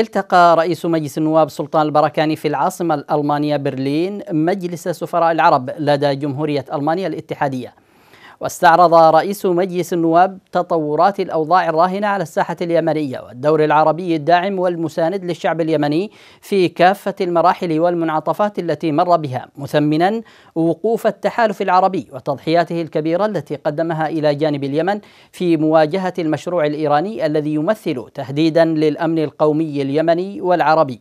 التقى رئيس مجلس النواب سلطان البركاني في العاصمة الألمانية برلين مجلس سفراء العرب لدى جمهورية ألمانيا الاتحادية واستعرض رئيس مجلس النواب تطورات الأوضاع الراهنة على الساحة اليمنية والدور العربي الداعم والمساند للشعب اليمني في كافة المراحل والمنعطفات التي مر بها مثمنا وقوف التحالف العربي وتضحياته الكبيرة التي قدمها إلى جانب اليمن في مواجهة المشروع الإيراني الذي يمثل تهديدا للأمن القومي اليمني والعربي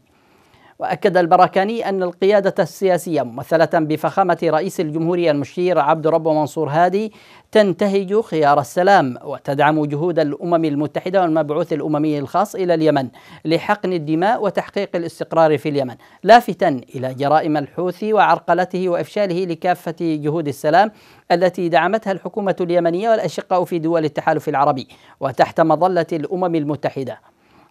وأكد البركاني أن القيادة السياسية ممثلة بفخامة رئيس الجمهورية المشير عبد رب منصور هادي تنتهج خيار السلام وتدعم جهود الأمم المتحدة والمبعوث الأممي الخاص إلى اليمن لحقن الدماء وتحقيق الاستقرار في اليمن لافتا إلى جرائم الحوثي وعرقلته وإفشاله لكافة جهود السلام التي دعمتها الحكومة اليمنية والأشقاء في دول التحالف العربي وتحت مظلة الأمم المتحدة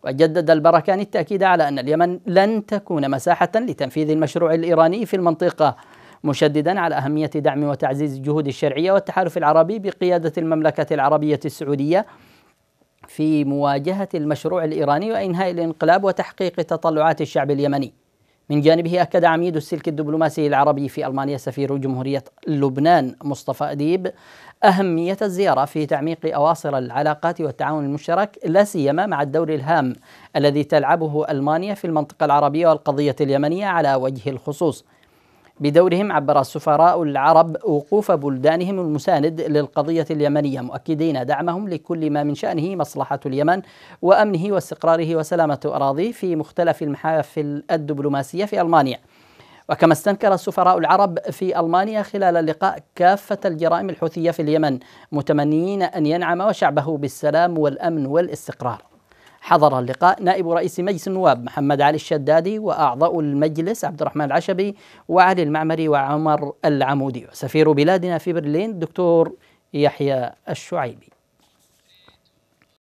وجدد البركاني التأكيد على أن اليمن لن تكون مساحة لتنفيذ المشروع الإيراني في المنطقة مشددا على أهمية دعم وتعزيز جهود الشرعية والتحالف العربي بقيادة المملكة العربية السعودية في مواجهة المشروع الإيراني وإنهاء الانقلاب وتحقيق تطلعات الشعب اليمني من جانبه أكد عميد السلك الدبلوماسي العربي في ألمانيا سفير جمهورية لبنان مصطفى أديب أهمية الزيارة في تعميق أواصر العلاقات والتعاون المشترك لا سيما مع الدور الهام الذي تلعبه ألمانيا في المنطقة العربية والقضية اليمنية على وجه الخصوص بدورهم عبر السفراء العرب وقوف بلدانهم المساند للقضية اليمنية مؤكدين دعمهم لكل ما من شأنه مصلحة اليمن وأمنه واستقراره وسلامة أراضيه في مختلف المحافل الدبلوماسية في ألمانيا وكما استنكر السفراء العرب في ألمانيا خلال اللقاء كافة الجرائم الحوثية في اليمن متمنين أن ينعم وشعبه بالسلام والأمن والاستقرار حضر اللقاء نائب رئيس مجلس النواب محمد علي الشدادي وأعضاء المجلس عبد الرحمن العشبي وعلي المعمري وعمر العمودي وسفير بلادنا في برلين دكتور يحيى الشعيبي